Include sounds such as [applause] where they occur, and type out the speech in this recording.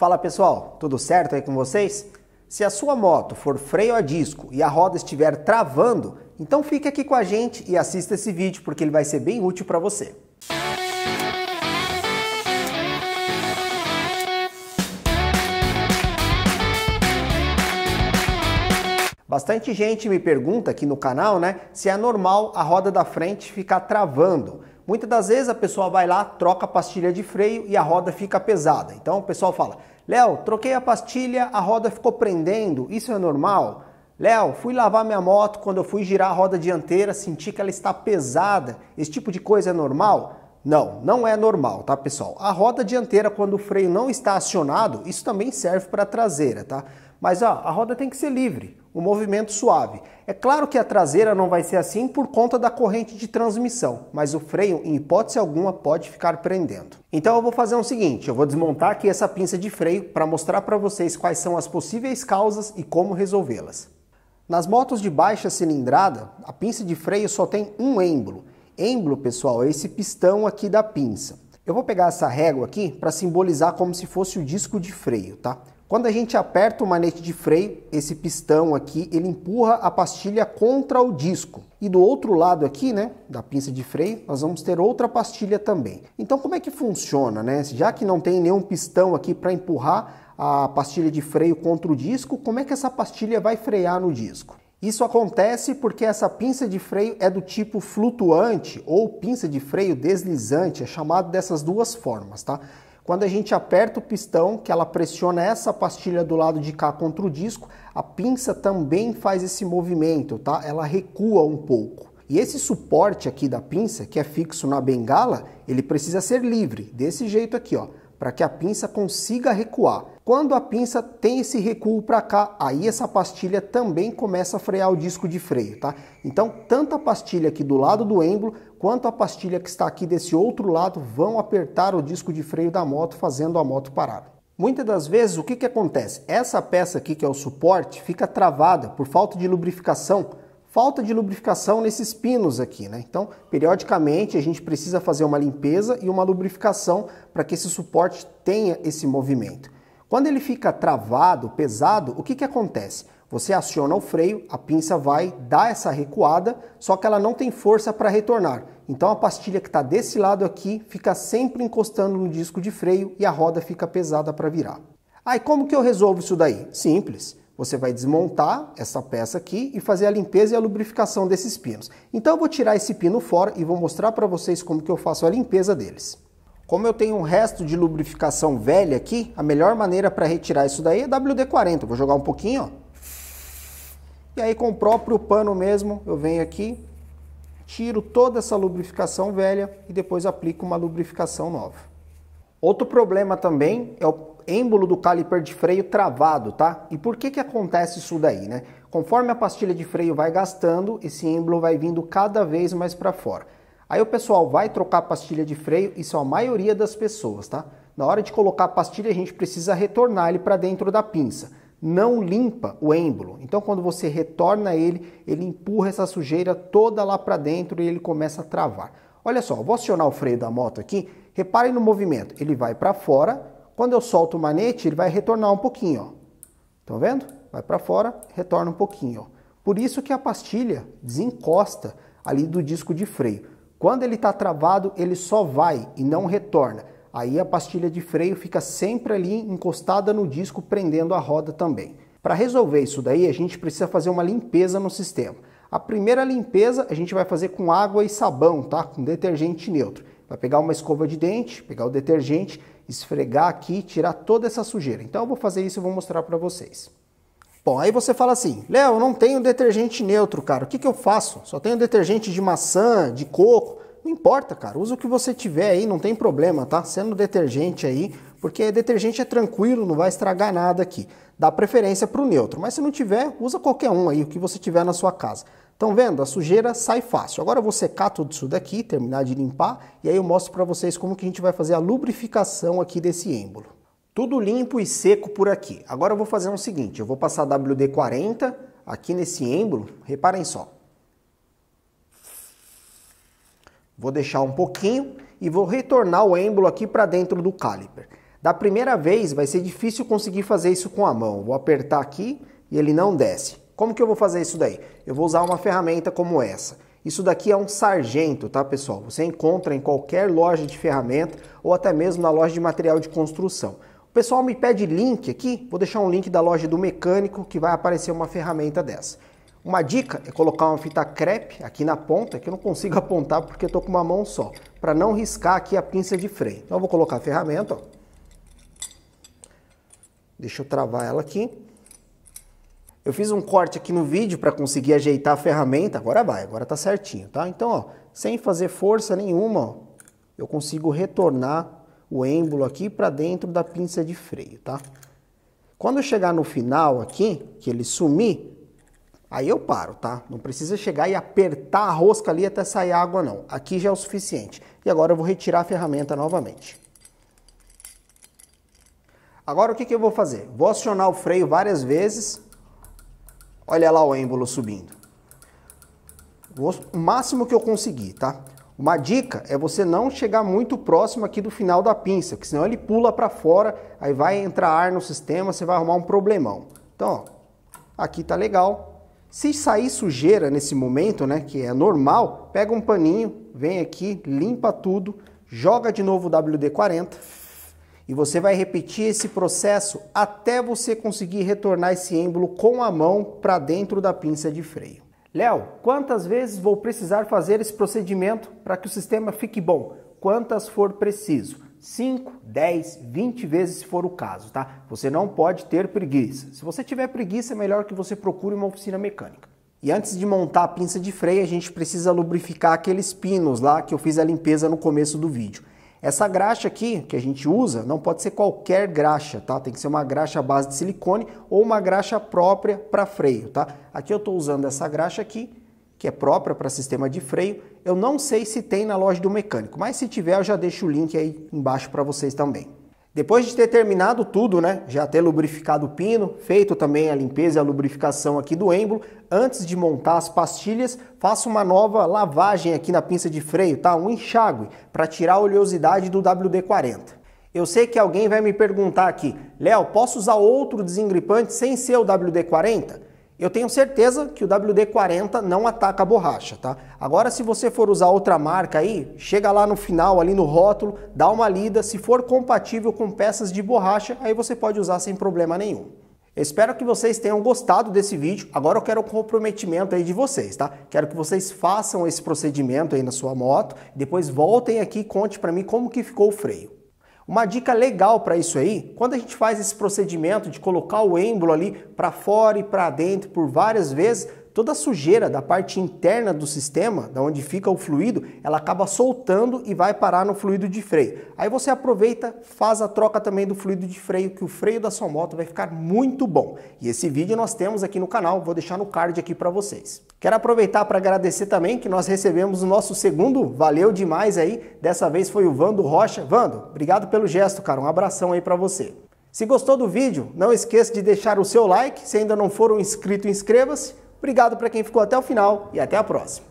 Fala pessoal, tudo certo aí com vocês? Se a sua moto for freio a disco e a roda estiver travando, então fique aqui com a gente e assista esse vídeo porque ele vai ser bem útil para você. Bastante gente me pergunta aqui no canal, né, se é normal a roda da frente ficar travando. Muitas das vezes a pessoa vai lá, troca a pastilha de freio e a roda fica pesada. Então o pessoal fala: Léo, troquei a pastilha, a roda ficou prendendo, isso é normal? Léo, fui lavar minha moto, quando eu fui girar a roda dianteira, senti que ela está pesada. Esse tipo de coisa é normal? Não, não é normal, tá pessoal? A roda dianteira, quando o freio não está acionado, isso também serve para a traseira, tá? Mas ó, a roda tem que ser livre, o um movimento suave. É claro que a traseira não vai ser assim por conta da corrente de transmissão, mas o freio, em hipótese alguma, pode ficar prendendo. Então eu vou fazer o um seguinte, eu vou desmontar aqui essa pinça de freio para mostrar para vocês quais são as possíveis causas e como resolvê-las. Nas motos de baixa cilindrada, a pinça de freio só tem um êmbolo. Êmbolo, pessoal, é esse pistão aqui da pinça. Eu vou pegar essa régua aqui para simbolizar como se fosse o disco de freio, tá? Quando a gente aperta o manete de freio, esse pistão aqui, ele empurra a pastilha contra o disco. E do outro lado aqui, né, da pinça de freio, nós vamos ter outra pastilha também. Então como é que funciona, né? Já que não tem nenhum pistão aqui para empurrar a pastilha de freio contra o disco, como é que essa pastilha vai frear no disco? Isso acontece porque essa pinça de freio é do tipo flutuante ou pinça de freio deslizante, é chamado dessas duas formas, tá? Quando a gente aperta o pistão, que ela pressiona essa pastilha do lado de cá contra o disco, a pinça também faz esse movimento, tá? Ela recua um pouco. E esse suporte aqui da pinça, que é fixo na bengala, ele precisa ser livre, desse jeito aqui, ó para que a pinça consiga recuar. Quando a pinça tem esse recuo para cá, aí essa pastilha também começa a frear o disco de freio, tá? Então, tanto a pastilha aqui do lado do êmbolo, quanto a pastilha que está aqui desse outro lado, vão apertar o disco de freio da moto, fazendo a moto parar. Muitas das vezes, o que, que acontece? Essa peça aqui, que é o suporte, fica travada por falta de lubrificação, falta de lubrificação nesses pinos aqui, né? Então, periodicamente a gente precisa fazer uma limpeza e uma lubrificação para que esse suporte tenha esse movimento. Quando ele fica travado, pesado, o que, que acontece? Você aciona o freio, a pinça vai dar essa recuada, só que ela não tem força para retornar. Então a pastilha que está desse lado aqui fica sempre encostando no disco de freio e a roda fica pesada para virar. Aí ah, como que eu resolvo isso daí? Simples. Você vai desmontar essa peça aqui e fazer a limpeza e a lubrificação desses pinos. Então eu vou tirar esse pino fora e vou mostrar para vocês como que eu faço a limpeza deles. Como eu tenho um resto de lubrificação velha aqui, a melhor maneira para retirar isso daí é WD-40. Vou jogar um pouquinho, ó. E aí com o próprio pano mesmo, eu venho aqui, tiro toda essa lubrificação velha e depois aplico uma lubrificação nova. Outro problema também é o êmbolo do caliper de freio travado, tá? E por que que acontece isso daí, né? Conforme a pastilha de freio vai gastando, esse êmbolo vai vindo cada vez mais para fora. Aí o pessoal vai trocar a pastilha de freio, isso é a maioria das pessoas, tá? Na hora de colocar a pastilha, a gente precisa retornar ele para dentro da pinça. Não limpa o êmbolo. Então, quando você retorna ele, ele empurra essa sujeira toda lá para dentro e ele começa a travar. Olha só, vou acionar o freio da moto aqui, reparem no movimento, ele vai para fora, quando eu solto o manete, ele vai retornar um pouquinho, ó. Estão vendo? Vai para fora, retorna um pouquinho, ó. Por isso que a pastilha desencosta ali do disco de freio. Quando ele está travado, ele só vai e não retorna. Aí a pastilha de freio fica sempre ali encostada no disco, prendendo a roda também. Para resolver isso daí, a gente precisa fazer uma limpeza no sistema. A primeira limpeza a gente vai fazer com água e sabão, tá? Com detergente neutro. Vai pegar uma escova de dente, pegar o detergente, esfregar aqui, tirar toda essa sujeira. Então eu vou fazer isso e vou mostrar para vocês. Bom, aí você fala assim, Léo, não tenho detergente neutro, cara. O que, que eu faço? Só tenho detergente de maçã, de coco. Não importa, cara. Usa o que você tiver aí, não tem problema, tá? Sendo detergente aí, porque detergente é tranquilo, não vai estragar nada aqui. Dá preferência para o neutro, mas se não tiver, usa qualquer um aí, o que você tiver na sua casa. Estão vendo? A sujeira sai fácil. Agora eu vou secar tudo isso daqui, terminar de limpar, e aí eu mostro para vocês como que a gente vai fazer a lubrificação aqui desse êmbolo. Tudo limpo e seco por aqui. Agora eu vou fazer o um seguinte, eu vou passar WD-40 aqui nesse êmbolo, reparem só. Vou deixar um pouquinho e vou retornar o êmbolo aqui para dentro do caliper. Da primeira vez vai ser difícil conseguir fazer isso com a mão. Vou apertar aqui e ele não desce. Como que eu vou fazer isso daí? Eu vou usar uma ferramenta como essa. Isso daqui é um sargento, tá pessoal? Você encontra em qualquer loja de ferramenta ou até mesmo na loja de material de construção. O pessoal me pede link aqui, vou deixar um link da loja do mecânico que vai aparecer uma ferramenta dessa. Uma dica é colocar uma fita crepe aqui na ponta, que eu não consigo [laughs] apontar porque eu com uma mão só, para não riscar aqui a pinça de freio. Então eu vou colocar a ferramenta, ó. Deixa eu travar ela aqui. Eu fiz um corte aqui no vídeo para conseguir ajeitar a ferramenta. Agora vai, agora tá certinho, tá? Então, ó, sem fazer força nenhuma, ó, eu consigo retornar o êmbolo aqui para dentro da pinça de freio, tá? Quando chegar no final aqui, que ele sumir, aí eu paro, tá? Não precisa chegar e apertar a rosca ali até sair água, não. Aqui já é o suficiente. E agora eu vou retirar a ferramenta novamente. Agora o que, que eu vou fazer? Vou acionar o freio várias vezes. Olha lá o êmbolo subindo. o máximo que eu conseguir, tá? Uma dica é você não chegar muito próximo aqui do final da pinça, porque senão ele pula para fora, aí vai entrar ar no sistema, você vai arrumar um problemão. Então, ó, aqui tá legal. Se sair sujeira nesse momento, né, que é normal, pega um paninho, vem aqui, limpa tudo, joga de novo o WD-40, e você vai repetir esse processo até você conseguir retornar esse êmbolo com a mão para dentro da pinça de freio. Léo, quantas vezes vou precisar fazer esse procedimento para que o sistema fique bom? Quantas for preciso? 5, 10, 20 vezes se for o caso, tá? Você não pode ter preguiça. Se você tiver preguiça, é melhor que você procure uma oficina mecânica. E antes de montar a pinça de freio, a gente precisa lubrificar aqueles pinos lá que eu fiz a limpeza no começo do vídeo. Essa graxa aqui que a gente usa não pode ser qualquer graxa, tá? Tem que ser uma graxa à base de silicone ou uma graxa própria para freio, tá? Aqui eu estou usando essa graxa aqui, que é própria para sistema de freio. Eu não sei se tem na loja do mecânico, mas se tiver eu já deixo o link aí embaixo para vocês também. Depois de ter terminado tudo, né, já ter lubrificado o pino, feito também a limpeza e a lubrificação aqui do êmbolo, antes de montar as pastilhas, faça uma nova lavagem aqui na pinça de freio, tá? Um enxágue, para tirar a oleosidade do WD-40. Eu sei que alguém vai me perguntar aqui, Léo, posso usar outro desengripante sem ser o WD-40? Eu tenho certeza que o WD-40 não ataca a borracha, tá? Agora, se você for usar outra marca aí, chega lá no final, ali no rótulo, dá uma lida. Se for compatível com peças de borracha, aí você pode usar sem problema nenhum. Espero que vocês tenham gostado desse vídeo. Agora eu quero o um comprometimento aí de vocês, tá? Quero que vocês façam esse procedimento aí na sua moto, depois voltem aqui e conte para mim como que ficou o freio. Uma dica legal para isso aí, quando a gente faz esse procedimento de colocar o êmbolo ali para fora e para dentro por várias vezes, toda a sujeira da parte interna do sistema, da onde fica o fluido, ela acaba soltando e vai parar no fluido de freio. Aí você aproveita, faz a troca também do fluido de freio, que o freio da sua moto vai ficar muito bom. E esse vídeo nós temos aqui no canal, vou deixar no card aqui para vocês. Quero aproveitar para agradecer também que nós recebemos o nosso segundo, valeu demais aí, dessa vez foi o Vando Rocha. Vando, obrigado pelo gesto, cara, um abração aí para você. Se gostou do vídeo, não esqueça de deixar o seu like, se ainda não for um inscrito, inscreva-se. Obrigado para quem ficou até o final e até a próxima.